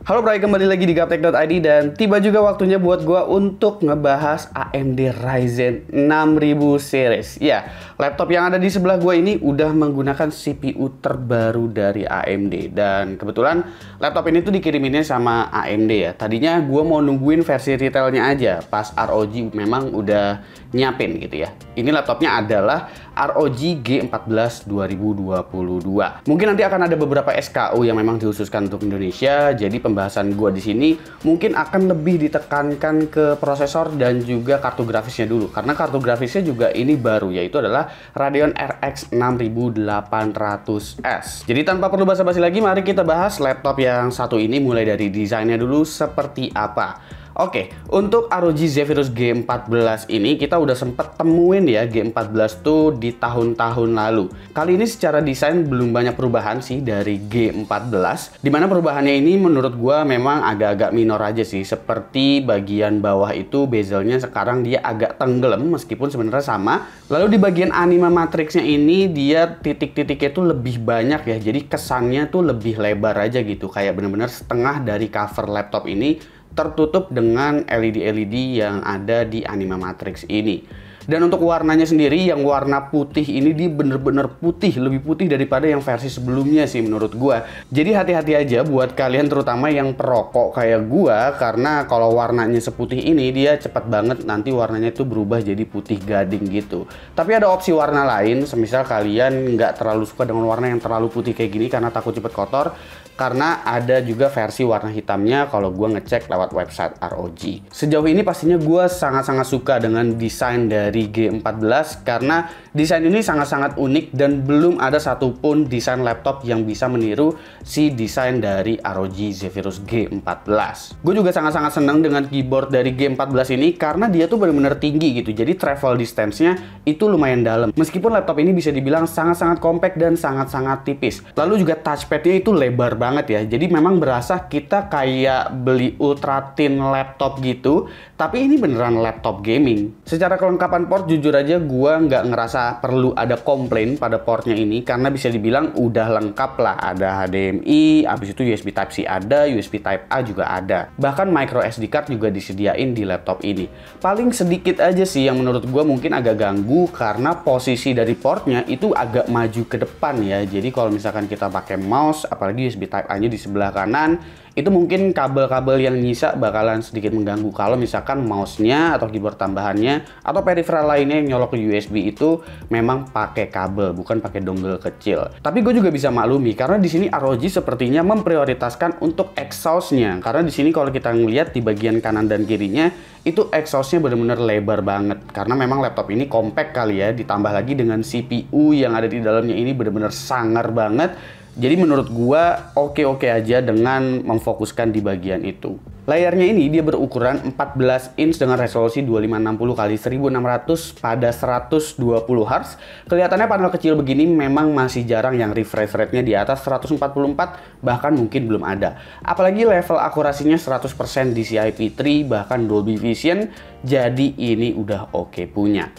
Halo Bray, kembali lagi di gaptek.id dan tiba juga waktunya buat gua untuk ngebahas AMD Ryzen 6000 series. Ya, laptop yang ada di sebelah gua ini udah menggunakan CPU terbaru dari AMD dan kebetulan laptop ini tuh dikiriminnya sama AMD ya. Tadinya gua mau nungguin versi retailnya aja, pas ROG memang udah nyiapin gitu ya. Ini laptopnya adalah ROG G14 2022. Mungkin nanti akan ada beberapa SKU yang memang dihususkan untuk Indonesia, jadi pembahasan gue di sini mungkin akan lebih ditekankan ke prosesor dan juga kartu grafisnya dulu karena kartu grafisnya juga ini baru yaitu adalah Radeon RX 6800S. Jadi tanpa perlu basa-basi lagi mari kita bahas laptop yang satu ini mulai dari desainnya dulu seperti apa. Oke, untuk ROG Zephyrus G14 ini kita udah sempet temuin ya G14 tuh di tahun-tahun lalu. Kali ini secara desain belum banyak perubahan sih dari G14, dimana perubahannya ini menurut gue memang agak-agak minor aja sih, seperti bagian bawah itu bezelnya sekarang dia agak tenggelam meskipun sebenarnya sama. Lalu di bagian anima matrixnya ini dia titik-titiknya tuh lebih banyak ya, jadi kesannya tuh lebih lebar aja gitu, kayak bener-bener setengah dari cover laptop ini tertutup dengan LED-LED e yang ada di Anima Matrix ini. Dan untuk warnanya sendiri, yang warna putih ini di bener-bener putih, lebih putih daripada yang versi sebelumnya sih menurut gua. Jadi hati-hati aja buat kalian terutama yang perokok kayak gua, karena kalau warnanya seputih ini dia cepat banget nanti warnanya itu berubah jadi putih gading gitu. Tapi ada opsi warna lain, semisal kalian nggak terlalu suka dengan warna yang terlalu putih kayak gini karena takut cepet kotor, karena ada juga versi warna hitamnya kalau gue ngecek lewat website ROG. Sejauh ini pastinya gue sangat-sangat suka dengan desain dari G14 karena desain ini sangat-sangat unik dan belum ada satupun desain laptop yang bisa meniru si desain dari ROG Zephyrus G14. Gue juga sangat-sangat senang dengan keyboard dari G14 ini karena dia tuh benar-benar tinggi gitu. Jadi travel distance-nya itu lumayan dalam. Meskipun laptop ini bisa dibilang sangat-sangat compact dan sangat-sangat tipis. Lalu juga touchpad-nya itu lebar banget banget ya. Jadi memang berasa kita kayak beli ultra thin laptop gitu, tapi ini beneran laptop gaming. Secara kelengkapan port jujur aja gue nggak ngerasa perlu ada komplain pada portnya ini karena bisa dibilang udah lengkap lah. Ada HDMI, abis itu USB Type C ada, USB Type A juga ada. Bahkan micro SD card juga disediain di laptop ini. Paling sedikit aja sih yang menurut gue mungkin agak ganggu karena posisi dari portnya itu agak maju ke depan ya. Jadi kalau misalkan kita pakai mouse apalagi USB Type A-nya di sebelah kanan, itu mungkin kabel-kabel yang nyisa bakalan sedikit mengganggu kalau misalkan mouse-nya atau keyboard tambahannya atau peripheral lainnya yang nyolok ke USB itu memang pakai kabel bukan pakai dongle kecil. Tapi gue juga bisa maklumi karena di sini ROG sepertinya memprioritaskan untuk exhaust-nya karena di sini kalau kita ngelihat di bagian kanan dan kirinya itu exhaust-nya benar-benar lebar banget karena memang laptop ini compact kali ya ditambah lagi dengan CPU yang ada di dalamnya ini benar-benar sangar banget jadi menurut gua oke-oke aja dengan memfokuskan di bagian itu. Layarnya ini dia berukuran 14 inch dengan resolusi 2560 kali 1600 pada 120 Hz. Kelihatannya panel kecil begini memang masih jarang yang refresh rate-nya di atas 144 bahkan mungkin belum ada. Apalagi level akurasinya 100% DCI-P3 bahkan Dolby Vision jadi ini udah oke okay punya.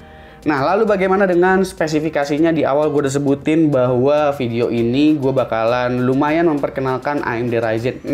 Nah, lalu bagaimana dengan spesifikasinya? Di awal gue udah sebutin bahwa video ini gue bakalan lumayan memperkenalkan AMD Ryzen 6000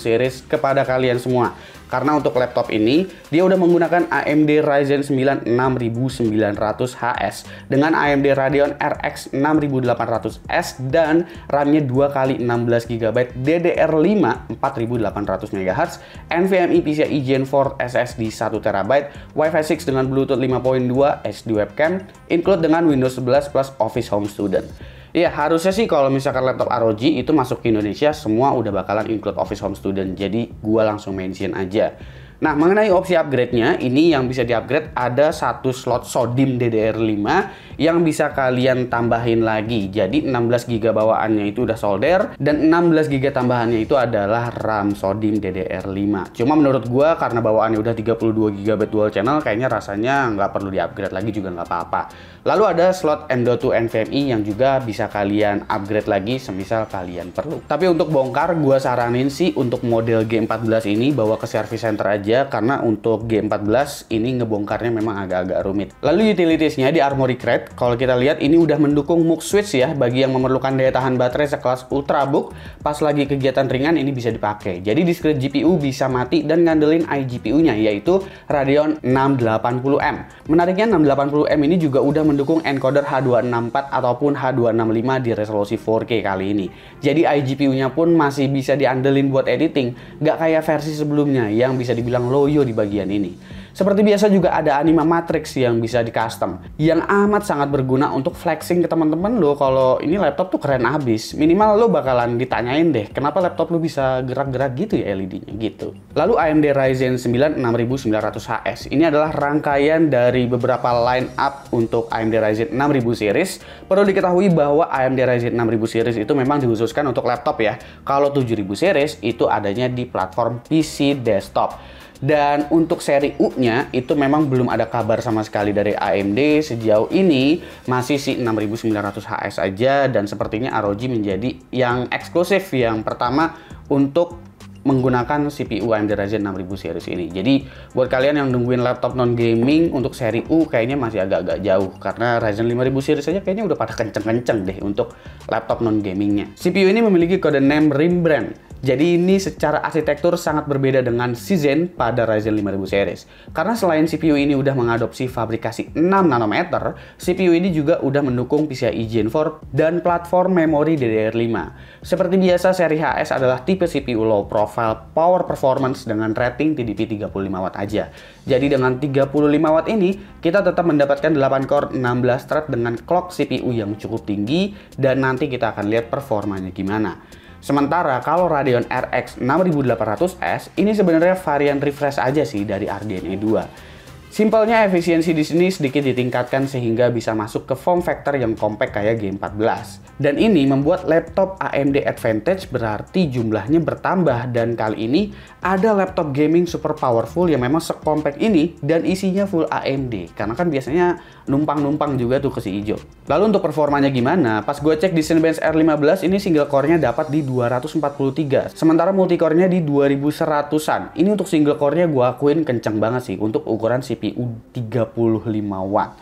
series kepada kalian semua. Karena untuk laptop ini, dia udah menggunakan AMD Ryzen 9 6900HS dengan AMD Radeon RX 6800S dan RAM-nya 2 x 16 GB DDR5 4800 MHz, NVMe PCIe Gen 4 SSD 1 TB, Wi-Fi 6 dengan Bluetooth 5.2, HD webcam, include dengan Windows 11 plus Office Home Student. Iya, harusnya sih kalau misalkan laptop ROG itu masuk ke Indonesia semua udah bakalan include Office Home Student. Jadi gua langsung mention aja. Nah, mengenai opsi upgrade-nya, ini yang bisa di-upgrade ada satu slot sodim DDR5 yang bisa kalian tambahin lagi. Jadi 16 GB bawaannya itu udah solder dan 16 GB tambahannya itu adalah RAM sodim DDR5. Cuma menurut gua karena bawaannya udah 32 GB dual channel kayaknya rasanya nggak perlu di-upgrade lagi juga nggak apa-apa. Lalu ada slot M.2 NVMe yang juga bisa kalian upgrade lagi semisal kalian perlu. Tapi untuk bongkar gua saranin sih untuk model G14 ini bawa ke service center aja aja karena untuk G14 ini ngebongkarnya memang agak-agak rumit. Lalu utilitiesnya di Armory Crate, kalau kita lihat ini udah mendukung Mux switch ya bagi yang memerlukan daya tahan baterai sekelas Ultrabook pas lagi kegiatan ringan ini bisa dipakai. Jadi discrete GPU bisa mati dan ngandelin iGPU-nya yaitu Radeon 680M. Menariknya 680M ini juga udah mendukung encoder H264 ataupun H265 di resolusi 4K kali ini. Jadi iGPU-nya pun masih bisa diandelin buat editing, nggak kayak versi sebelumnya yang bisa dibilang yang loyo di bagian ini. Seperti biasa juga ada anima matrix yang bisa di custom yang amat sangat berguna untuk flexing ke teman-teman lo kalau ini laptop tuh keren abis. Minimal lo bakalan ditanyain deh kenapa laptop lo bisa gerak-gerak gitu ya LED-nya gitu. Lalu AMD Ryzen 9 6900HS. Ini adalah rangkaian dari beberapa line up untuk AMD Ryzen 6000 series. Perlu diketahui bahwa AMD Ryzen 6000 series itu memang dikhususkan untuk laptop ya. Kalau 7000 series itu adanya di platform PC desktop. Dan untuk seri U-nya itu memang belum ada kabar sama sekali dari AMD sejauh ini masih si 6900 HS aja dan sepertinya ROG menjadi yang eksklusif yang pertama untuk menggunakan CPU AMD Ryzen 6000 series ini. Jadi buat kalian yang nungguin laptop non gaming untuk seri U kayaknya masih agak-agak jauh karena Ryzen 5000 series aja kayaknya udah pada kenceng-kenceng deh untuk laptop non gamingnya. CPU ini memiliki kode name Rembrandt. Jadi ini secara arsitektur sangat berbeda dengan Zen pada Ryzen 5000 series. Karena selain CPU ini udah mengadopsi fabrikasi 6 nanometer, CPU ini juga udah mendukung PCIe Gen 4 dan platform memori DDR5. Seperti biasa, seri HS adalah tipe CPU low profile power performance dengan rating TDP 35 w aja. Jadi dengan 35 w ini, kita tetap mendapatkan 8 core 16 thread dengan clock CPU yang cukup tinggi dan nanti kita akan lihat performanya gimana. Sementara kalau Radeon RX 6800S ini sebenarnya varian refresh aja sih dari RDNA e 2 Simpelnya efisiensi di sini sedikit ditingkatkan sehingga bisa masuk ke form factor yang compact kayak G14. Dan ini membuat laptop AMD Advantage berarti jumlahnya bertambah dan kali ini ada laptop gaming super powerful yang memang sekompak ini dan isinya full AMD karena kan biasanya numpang-numpang juga tuh ke si hijau. Lalu untuk performanya gimana? Pas gue cek di Cinebench R15 ini single core-nya dapat di 243 sementara multi core-nya di 2100-an. Ini untuk single core-nya gue akuin kenceng banget sih untuk ukuran si CPU 35 watt.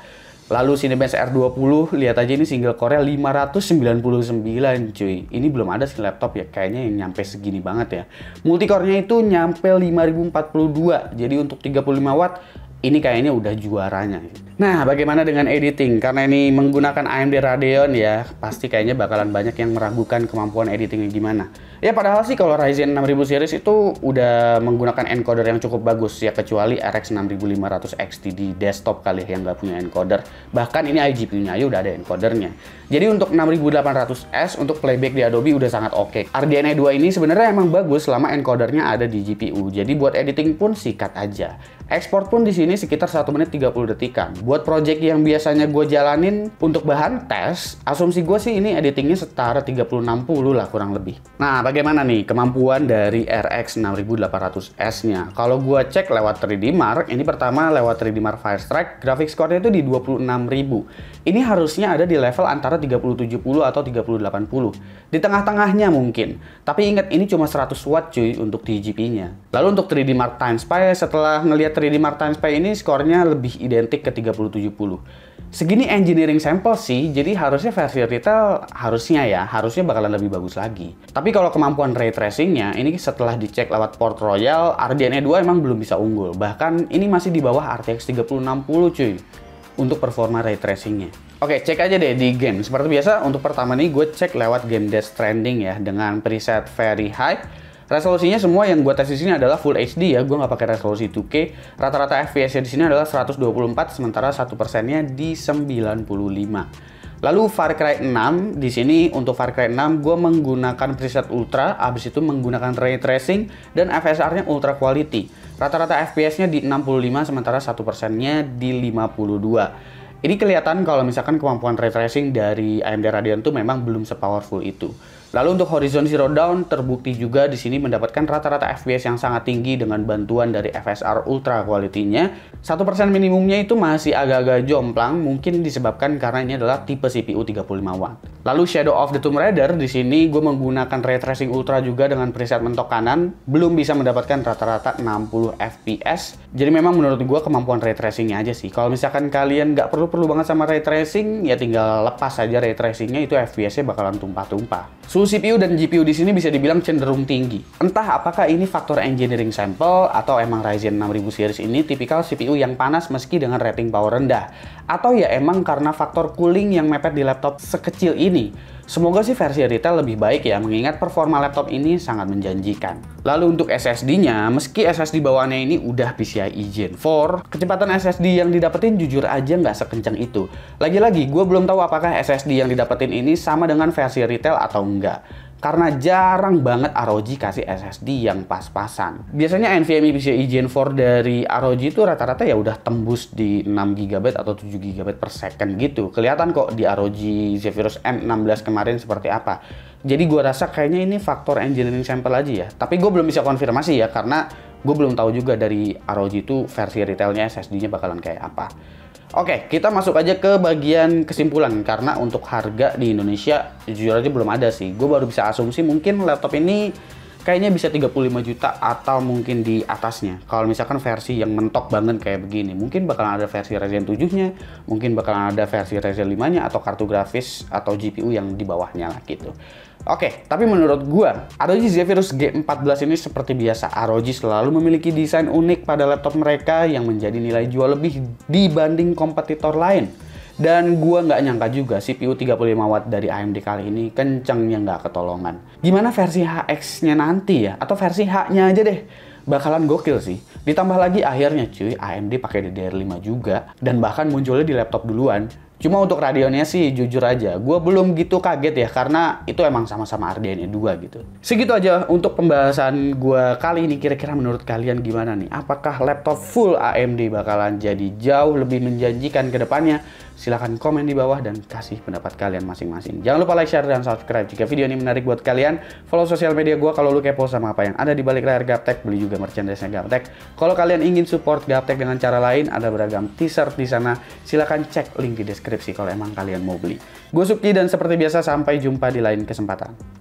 Lalu Cinebench R20, lihat aja ini single core 599 cuy. Ini belum ada sih laptop ya, kayaknya yang nyampe segini banget ya. Multicore-nya itu nyampe 5042, jadi untuk 35 watt ini kayaknya udah juaranya. Nah, bagaimana dengan editing? Karena ini menggunakan AMD Radeon ya, pasti kayaknya bakalan banyak yang meragukan kemampuan editingnya gimana. Ya padahal sih kalau Ryzen 6000 series itu udah menggunakan encoder yang cukup bagus ya kecuali RX 6500 XT di desktop kali ya, yang nggak punya encoder. Bahkan ini igp nya aja udah ada encodernya. Jadi untuk 6800S untuk playback di Adobe udah sangat oke. Okay. RDNA 2 ini sebenarnya emang bagus selama encodernya ada di GPU. Jadi buat editing pun sikat aja. Ekspor pun di sini sekitar 1 menit 30 detikan. Buat project yang biasanya gue jalanin untuk bahan tes, asumsi gue sih ini editingnya setara 30-60 lah kurang lebih. Nah, bagaimana nih kemampuan dari RX 6800S-nya? Kalau gue cek lewat 3D Mark, ini pertama lewat 3D Mark Firestrike, grafik skornya itu di 26.000. Ini harusnya ada di level antara 3070 atau 3080. Di tengah-tengahnya mungkin. Tapi ingat ini cuma 100 watt cuy untuk TGP-nya. Lalu untuk 3D Mark Time Spy setelah ngelihat 3D Mark Times Pay ini skornya lebih identik ke 3070. Segini engineering sample sih, jadi harusnya versi retail harusnya ya, harusnya bakalan lebih bagus lagi. Tapi kalau kemampuan ray tracingnya, ini setelah dicek lewat port Royal, RDNA 2 emang belum bisa unggul. Bahkan ini masih di bawah RTX 3060 cuy, untuk performa ray tracingnya. Oke, cek aja deh di game. Seperti biasa, untuk pertama nih gue cek lewat game Death Stranding ya, dengan preset Very High, Resolusinya semua yang gue tes di sini adalah full HD ya, gue nggak pakai resolusi 2K. Rata-rata FPS-nya di sini adalah 124, sementara satu persennya di 95. Lalu Far Cry 6 di sini untuk Far Cry 6 gue menggunakan preset ultra, abis itu menggunakan ray tracing dan FSR-nya ultra quality. Rata-rata FPS-nya di 65 sementara 1%-nya di 52. Ini kelihatan kalau misalkan kemampuan ray tracing dari AMD Radeon tuh memang belum sepowerful itu. Lalu untuk Horizon Zero Dawn terbukti juga di sini mendapatkan rata-rata FPS yang sangat tinggi dengan bantuan dari FSR Ultra quality-nya. 1% minimumnya itu masih agak-agak jomplang, mungkin disebabkan karena ini adalah tipe CPU 35 w Lalu Shadow of the Tomb Raider di sini gue menggunakan ray tracing ultra juga dengan preset mentok kanan, belum bisa mendapatkan rata-rata 60 FPS. Jadi memang menurut gue kemampuan ray Tracing-nya aja sih. Kalau misalkan kalian nggak perlu-perlu banget sama ray tracing, ya tinggal lepas aja ray Tracing-nya, itu FPS-nya bakalan tumpah-tumpah. Suhu CPU dan GPU di sini bisa dibilang cenderung tinggi. Entah apakah ini faktor engineering sample atau emang Ryzen 6000 series ini tipikal CPU yang panas meski dengan rating power rendah. Atau ya emang karena faktor cooling yang mepet di laptop sekecil ini. Semoga sih versi retail lebih baik ya, mengingat performa laptop ini sangat menjanjikan. Lalu untuk SSD-nya, meski SSD bawaannya ini udah PCIe Gen 4, kecepatan SSD yang didapetin jujur aja nggak sekencang itu. Lagi-lagi, gue belum tahu apakah SSD yang didapetin ini sama dengan versi retail atau enggak karena jarang banget ROG kasih SSD yang pas-pasan. Biasanya NVMe PCIe Gen 4 dari ROG itu rata-rata ya udah tembus di 6 GB atau 7 GB per second gitu. Kelihatan kok di ROG Zephyrus M16 kemarin seperti apa. Jadi gua rasa kayaknya ini faktor engineering sample aja ya. Tapi gue belum bisa konfirmasi ya karena gue belum tahu juga dari ROG itu versi retailnya SSD-nya bakalan kayak apa. Oke, okay, kita masuk aja ke bagian kesimpulan karena untuk harga di Indonesia jujur aja belum ada sih. Gue baru bisa asumsi mungkin laptop ini kayaknya bisa 35 juta atau mungkin di atasnya. Kalau misalkan versi yang mentok banget kayak begini, mungkin bakalan ada versi Ryzen 7-nya, mungkin bakalan ada versi Ryzen 5-nya atau kartu grafis atau GPU yang di bawahnya lah gitu. Oke, tapi menurut gua, ROG Zephyrus G14 ini seperti biasa ROG selalu memiliki desain unik pada laptop mereka yang menjadi nilai jual lebih dibanding kompetitor lain. Dan gua nggak nyangka juga CPU 35 watt dari AMD kali ini kencengnya nggak ketolongan. Gimana versi HX-nya nanti ya? Atau versi H-nya aja deh? Bakalan gokil sih. Ditambah lagi akhirnya cuy, AMD pakai DDR5 juga dan bahkan munculnya di laptop duluan. Cuma untuk radionya sih jujur aja, gue belum gitu kaget ya karena itu emang sama-sama RDNA 2 gitu. Segitu aja untuk pembahasan gue kali ini kira-kira menurut kalian gimana nih? Apakah laptop full AMD bakalan jadi jauh lebih menjanjikan ke depannya? Silahkan komen di bawah dan kasih pendapat kalian masing-masing. Jangan lupa like, share, dan subscribe jika video ini menarik buat kalian. Follow sosial media gue kalau lu kepo sama apa yang ada di balik layar Gaptek. Beli juga merchandise-nya Gaptek. Kalau kalian ingin support Gaptek dengan cara lain, ada beragam t-shirt di sana. Silahkan cek link di deskripsi deskripsi kalau emang kalian mau beli. Gue Suki dan seperti biasa sampai jumpa di lain kesempatan.